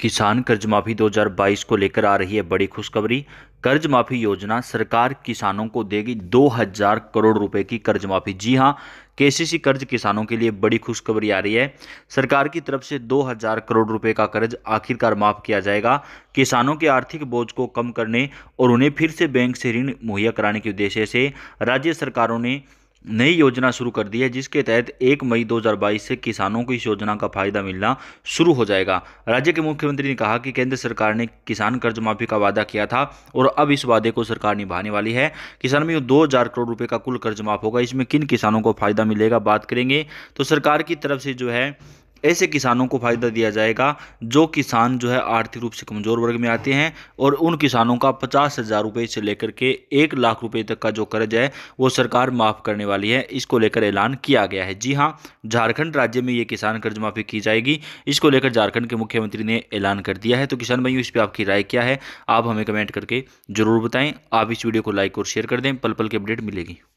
किसान कर्ज माफी 2022 को लेकर आ रही है बड़ी खुशखबरी कर्ज माफी योजना सरकार किसानों को देगी 2000 करोड़ रुपए की कर्ज माफी जी हां केसीसी कर्ज किसानों के लिए बड़ी खुशखबरी आ रही है सरकार की तरफ से 2000 करोड़ रुपए का कर्ज आखिरकार माफ किया जाएगा किसानों के आर्थिक बोझ को कम करने और उन्हें फिर से बैंक से ऋण मुहैया कराने के उद्देश्य से राज्य सरकारों ने नई योजना शुरू कर दी है जिसके तहत 1 मई 2022 से किसानों को इस योजना का फायदा मिलना शुरू हो जाएगा राज्य के मुख्यमंत्री ने कहा कि केंद्र सरकार ने किसान कर्ज माफी का वादा किया था और अब इस वादे को सरकार निभाने वाली है किसान में दो हजार करोड़ रुपए का कुल कर्ज माफ होगा इसमें किन किसानों को फायदा मिलेगा बात करेंगे तो सरकार की तरफ से जो है ऐसे किसानों को फ़ायदा दिया जाएगा जो किसान जो है आर्थिक रूप से कमज़ोर वर्ग में आते हैं और उन किसानों का पचास हज़ार रुपये से लेकर के एक लाख रुपये तक का जो कर्ज है वो सरकार माफ़ करने वाली है इसको लेकर ऐलान किया गया है जी हाँ झारखंड राज्य में ये किसान कर्ज माफ़ी की जाएगी इसको लेकर झारखंड के मुख्यमंत्री ने ऐलान कर दिया है तो किसान भाइयों इस पर आपकी राय क्या है आप हमें कमेंट करके ज़रूर बताएं आप इस वीडियो को लाइक और शेयर कर दें पल पल की अपडेट मिलेगी